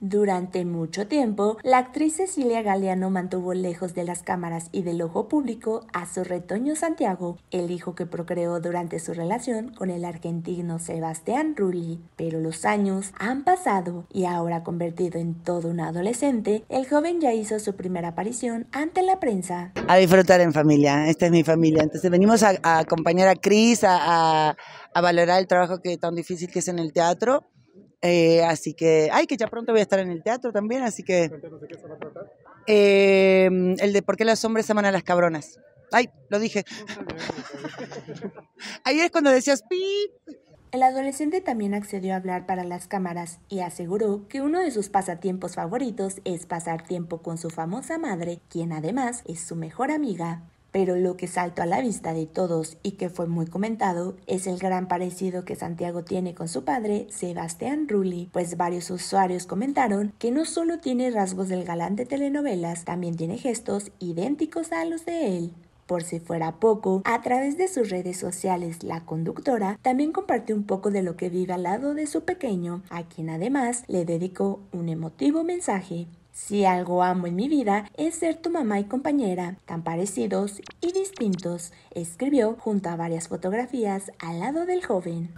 Durante mucho tiempo, la actriz Cecilia Galeano mantuvo lejos de las cámaras y del ojo público a su retoño Santiago, el hijo que procreó durante su relación con el argentino Sebastián Rulli. Pero los años han pasado y ahora convertido en todo un adolescente, el joven ya hizo su primera aparición ante la prensa. A disfrutar en familia, esta es mi familia. Entonces venimos a, acompañar a Cris, a, valorar el trabajo que tan difícil que es en el teatro eh, así que, ay, que ya pronto voy a estar en el teatro también, así que... Em, el de por qué los hombres aman a las cabronas. Ay, lo dije. Ahí es cuando decías pip. El adolescente también accedió a hablar para las cámaras y aseguró que uno de sus pasatiempos favoritos es pasar tiempo con su famosa madre, quien además es su mejor amiga pero lo que saltó a la vista de todos y que fue muy comentado es el gran parecido que Santiago tiene con su padre, Sebastián Rulli, pues varios usuarios comentaron que no solo tiene rasgos del galán de telenovelas, también tiene gestos idénticos a los de él. Por si fuera poco, a través de sus redes sociales, la conductora también compartió un poco de lo que vive al lado de su pequeño, a quien además le dedicó un emotivo mensaje. Si algo amo en mi vida es ser tu mamá y compañera, tan parecidos y distintos, escribió junto a varias fotografías al lado del joven.